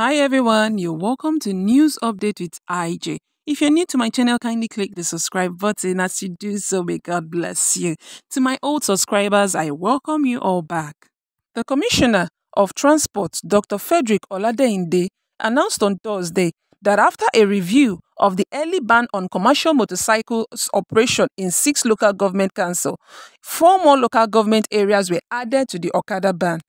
Hi everyone, you're welcome to News Update with IJ. If you're new to my channel, kindly click the subscribe button. As you do so, may God bless you. To my old subscribers, I welcome you all back. The Commissioner of Transport, Dr. Frederick Oladende, announced on Thursday that after a review of the early ban on commercial motorcycles operation in six local government council, four more local government areas were added to the Okada ban.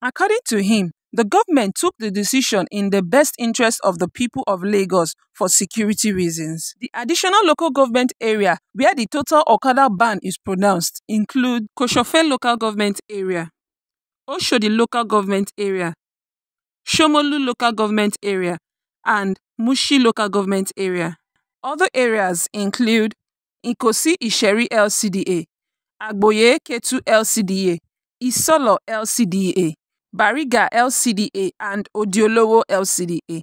According to him, the government took the decision in the best interest of the people of Lagos for security reasons. The additional local government area where the total Okada ban is pronounced include Koshofe local government area, Oshodi local government area, Shomolu local government area, and Mushi local government area. Other areas include Ikosi Isheri LCDA, Agboye Ketu LCDA, Isolo LCDA, Bariga LCDA and Odiolowo LCDA.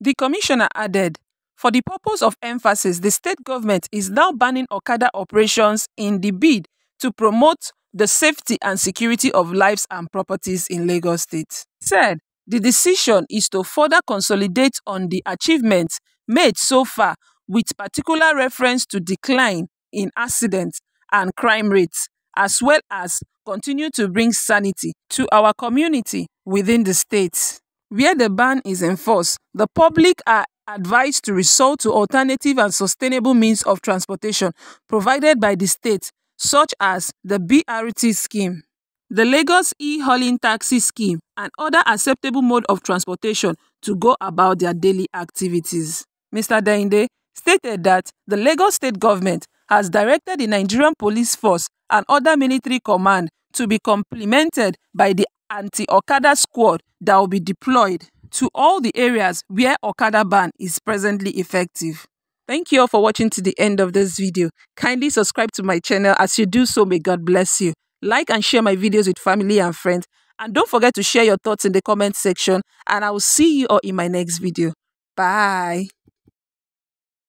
The commissioner added, for the purpose of emphasis, the state government is now banning Okada operations in the bid to promote the safety and security of lives and properties in Lagos State. Said, the decision is to further consolidate on the achievements made so far with particular reference to decline in accidents and crime rates as well as continue to bring sanity to our community within the state. Where the ban is enforced, the public are advised to resort to alternative and sustainable means of transportation provided by the state, such as the BRT scheme, the Lagos e-hauling taxi scheme, and other acceptable mode of transportation to go about their daily activities. Mr. Dainde stated that the Lagos state government has directed the Nigerian Police Force and other military command to be complemented by the anti-Okada squad that will be deployed to all the areas where Okada ban is presently effective. Thank you all for watching to the end of this video. Kindly subscribe to my channel. As you do so, may God bless you. Like and share my videos with family and friends. And don't forget to share your thoughts in the comment section. And I will see you all in my next video. Bye.